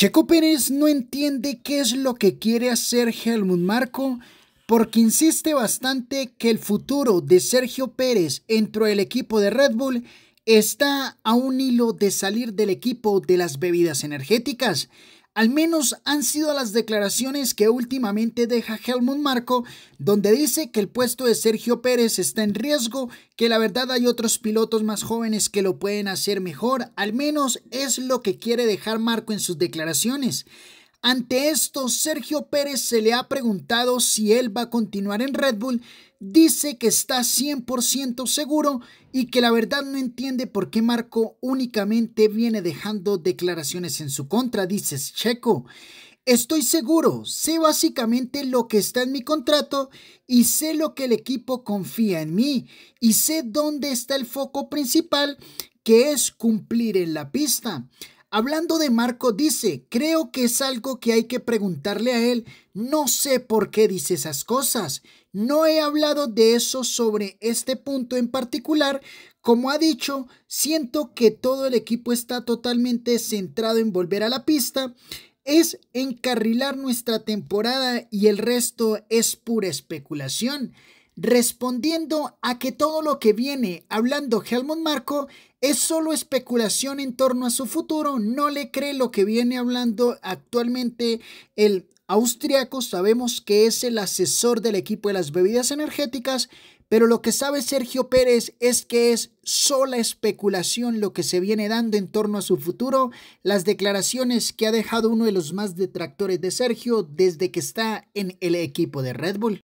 Checo Pérez no entiende qué es lo que quiere hacer Helmut Marco porque insiste bastante que el futuro de Sergio Pérez dentro del equipo de Red Bull está a un hilo de salir del equipo de las bebidas energéticas. Al menos han sido las declaraciones que últimamente deja Helmut Marco, donde dice que el puesto de Sergio Pérez está en riesgo, que la verdad hay otros pilotos más jóvenes que lo pueden hacer mejor, al menos es lo que quiere dejar Marco en sus declaraciones. Ante esto, Sergio Pérez se le ha preguntado si él va a continuar en Red Bull. Dice que está 100% seguro y que la verdad no entiende por qué Marco únicamente viene dejando declaraciones en su contra. Dices, Checo, estoy seguro, sé básicamente lo que está en mi contrato y sé lo que el equipo confía en mí y sé dónde está el foco principal que es cumplir en la pista. Hablando de Marco, dice, creo que es algo que hay que preguntarle a él. No sé por qué dice esas cosas. No he hablado de eso sobre este punto en particular. Como ha dicho, siento que todo el equipo está totalmente centrado en volver a la pista. Es encarrilar nuestra temporada y el resto es pura especulación respondiendo a que todo lo que viene hablando Helmut Marco es solo especulación en torno a su futuro, no le cree lo que viene hablando actualmente el austriaco, sabemos que es el asesor del equipo de las bebidas energéticas, pero lo que sabe Sergio Pérez es que es sola especulación lo que se viene dando en torno a su futuro, las declaraciones que ha dejado uno de los más detractores de Sergio desde que está en el equipo de Red Bull.